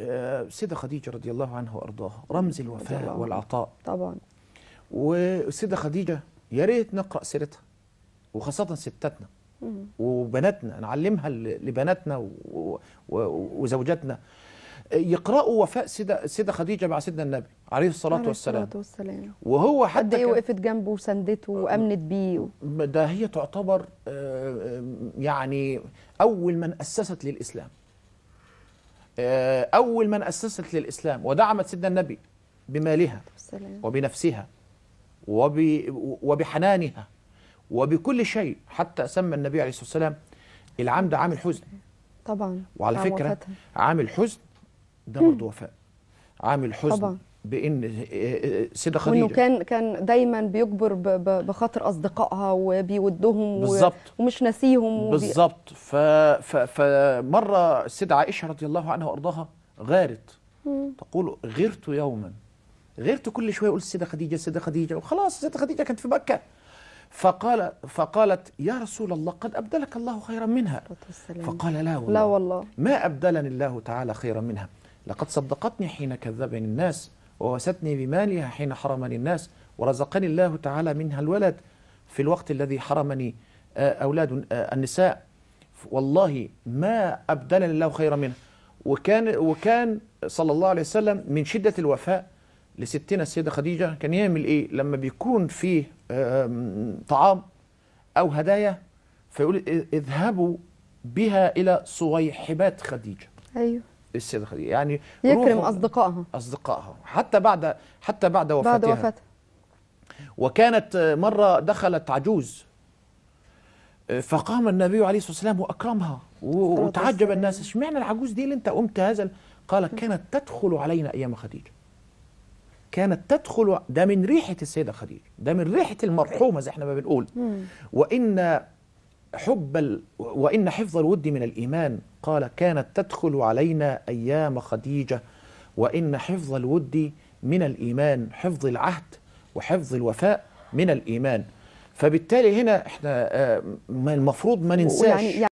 السيده آه، خديجه رضي الله عنها وارضاها رمز الوفاء والعطاء طبعا والسيده خديجه يا ريت نقرا سيرتها وخاصه ستاتنا وبناتنا نعلمها لبناتنا وزوجاتنا يقرأوا وفاء سيدة, سيدة خديجة مع سيدنا النبي عليه الصلاة عليه والسلام الصلاة والسلام وهو حتى قد إيه وقفت جنبه وسندته آه، وأمنت بيه ده هي تعتبر آه، يعني أول من أسست للإسلام آه، أول من أسست للإسلام ودعمت سيدنا النبي بمالها وبنفسها وبحنانها وبكل شيء حتى سمى النبي عليه الصلاة والسلام العام ده عام الحزن طبعا وعلى فكرة عامل عام الحزن ده برضه وفاء عام الحزن طبعا. بان آه، آه، سيده خديجه وانه كان كان دايما بيجبر بخاطر اصدقائها وبيودهم بالزبط ومش ناسيهم وبي... بالظبط فمره السيده عائشه رضي الله عنها وارضاها غارت مم. تقول غرت يوما غرت كل شويه اقول السيده خديجه السيده خديجه وخلاص السيده خديجه كانت في مكه فقال فقالت يا رسول الله قد أبدلك الله خيرا منها فقال لا والله, لا والله ما أبدلني الله تعالى خيرا منها لقد صدقتني حين كذبني الناس ووستني بمالها حين حرمني الناس ورزقني الله تعالى منها الولد في الوقت الذي حرمني آه، أولاد آه، النساء والله ما أبدلني الله خيرا منها وكان وكان صلى الله عليه وسلم من شدة الوفاء لستنا السيدة خديجة كان يعمل إيه لما بيكون فيه طعام أو هدايا فيقول اذهبوا بها إلى صويحبات خديجة أيوه السيده خديجه يعني يكرم اصدقائها اصدقائها حتى بعد حتى بعد وفاتها بعد وفاتها وكانت مره دخلت عجوز فقام النبي عليه الصلاه والسلام واكرمها وتعجب الناس اشمعنى العجوز دي اللي انت قمت هذا قال كانت تدخل علينا ايام خديجه كانت تدخل ده من ريحه السيده خديجه ده من ريحه المرحومه زي احنا ما بنقول وان حب ال... وإن حفظ الود من الإيمان قال كانت تدخل علينا أيام خديجة وإن حفظ الود من الإيمان حفظ العهد وحفظ الوفاء من الإيمان فبالتالي هنا احنا آه، المفروض ما ننساش يعني